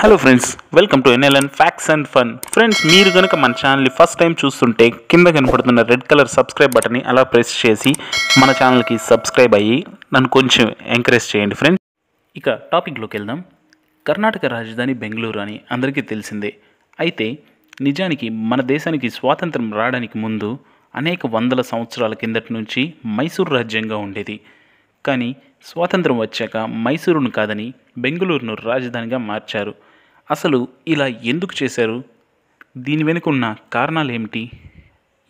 hello friends welcome to N L N facts and fun friends మీరు కనుక మన ఛానల్ని ఫస్ట్ టైం చూస్తుంటే కింద కనపడుతున్న రెడ్ కలర్ సబ్స్క్రైబ్ బటన్ని అలా ప్రెస్ చేసి మన ఛానల్కి సబ్స్క్రైబ్ అయ్యి నన్ను కొంచెం ఎంకరేజ్ చేయండి ఫ్రెండ్స్ ఇక టాపిక్లోకి వెళ్దాం కర్ణాటక రాజధాని బెంగళూరు అని అందరికీ తెలిసిందే అయితే నిజానికి మన దేశానికి స్వాతంత్రం రావడానికి ముందు అనేక వందల సంవత్సరాల కిందటి నుంచి మైసూరు రాజ్యంగా ఉండేది కానీ స్వాతంత్రం వచ్చాక మైసూరును కాదని బెంగళూరును రాజధానిగా మార్చారు అసలు ఇలా ఎందుకు చేశారు దీని వెనుక ఉన్న కారణాలు ఏమిటి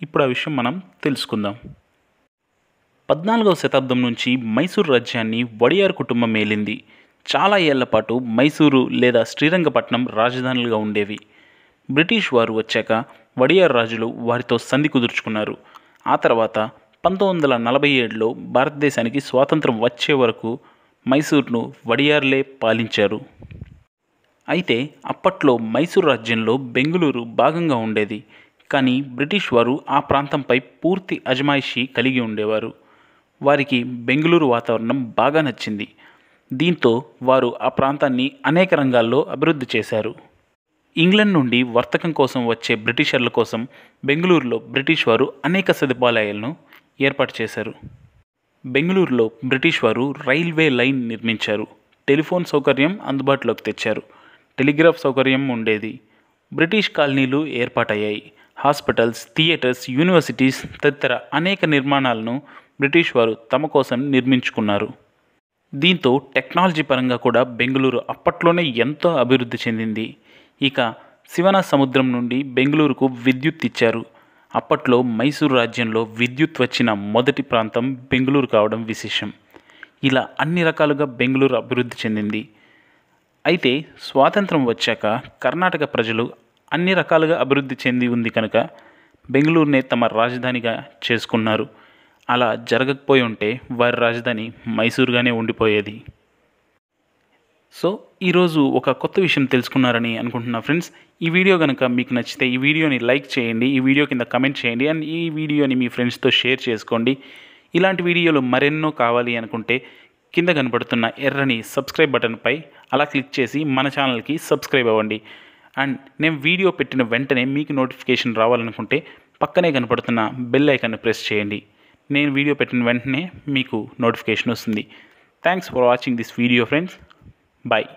ఇప్పుడు ఆ విషయం మనం తెలుసుకుందాం పద్నాలుగవ శతాబ్దం నుంచి మైసూరు రాజ్యాన్ని వడియార్ కుటుంబం మేలింది చాలా ఏళ్ల పాటు మైసూరు లేదా శ్రీరంగపట్నం రాజధానులుగా ఉండేవి బ్రిటిష్ వారు వచ్చాక వడియార్ రాజులు వారితో సంధి కుదుర్చుకున్నారు ఆ తర్వాత పంతొమ్మిది వందల నలభై ఏడులో భారతదేశానికి స్వాతంత్రం వచ్చే వరకు మైసూర్ను వడియార్లే పాలించారు అయితే అప్పట్లో మైసూర్ రాజ్యంలో బెంగుళూరు భాగంగా ఉండేది కానీ బ్రిటిష్ వారు ఆ ప్రాంతంపై పూర్తి అజమాయిషీ కలిగి ఉండేవారు వారికి బెంగుళూరు వాతావరణం బాగా నచ్చింది దీంతో వారు ఆ ప్రాంతాన్ని అనేక రంగాల్లో అభివృద్ధి చేశారు ఇంగ్లాండ్ నుండి వర్తకం కోసం వచ్చే బ్రిటిషర్ల కోసం బెంగళూరులో బ్రిటిష్ వారు అనేక సదుపాయాలను ఏర్పాటు చేశారు బెంగళూరులో బ్రిటిష్ వారు రైల్వే లైన్ నిర్మించారు టెలిఫోన్ సౌకర్యం అందుబాటులోకి తెచ్చారు టెలిగ్రాఫ్ సౌకర్యం ఉండేది బ్రిటిష్ కాలనీలు ఏర్పాటయ్యాయి హాస్పిటల్స్ థియేటర్స్ యూనివర్సిటీస్ తదితర అనేక నిర్మాణాలను బ్రిటిష్ వారు తమ కోసం నిర్మించుకున్నారు దీంతో టెక్నాలజీ పరంగా కూడా బెంగళూరు అప్పట్లోనే ఎంతో అభివృద్ధి చెందింది ఇక శివన సముద్రం నుండి బెంగళూరుకు విద్యుత్ ఇచ్చారు అప్పట్లో మైసూరు రాజ్యంలో విద్యుత్ వచ్చిన మొదటి ప్రాంతం బెంగళూరు కావడం విశేషం ఇలా అన్ని రకాలుగా బెంగళూరు అభివృద్ధి చెందింది అయితే స్వాతంత్రం వచ్చాక కర్ణాటక ప్రజలు అన్ని రకాలుగా అభివృద్ధి చెంది ఉంది కనుక బెంగళూరునే తమ రాజధానిగా చేసుకున్నారు అలా జరగకపోయి ఉంటే వారి రాజధాని మైసూరుగానే ఉండిపోయేది సో ఈరోజు ఒక కొత్త విషయం తెలుసుకున్నారని అనుకుంటున్నా ఫ్రెండ్స్ ఈ వీడియో కనుక మీకు నచ్చితే ఈ వీడియోని లైక్ చేయండి ఈ వీడియో కింద కమెంట్ చేయండి అండ్ ఈ వీడియోని మీ ఫ్రెండ్స్తో షేర్ చేసుకోండి ఇలాంటి వీడియోలు మరెన్నో కావాలి అనుకుంటే కింద కనబడుతున్న ఎర్రని సబ్స్క్రైబ్ బటన్పై అలా క్లిక్ చేసి మన ఛానల్కి సబ్స్క్రైబ్ అవ్వండి అండ్ నేను వీడియో పెట్టిన వెంటనే మీకు నోటిఫికేషన్ రావాలనుకుంటే పక్కనే కనపడుతున్న బెల్ ఐకాన్ని ప్రెస్ చేయండి నేను వీడియో పెట్టిన వెంటనే మీకు నోటిఫికేషన్ వస్తుంది thanks for watching this video friends bye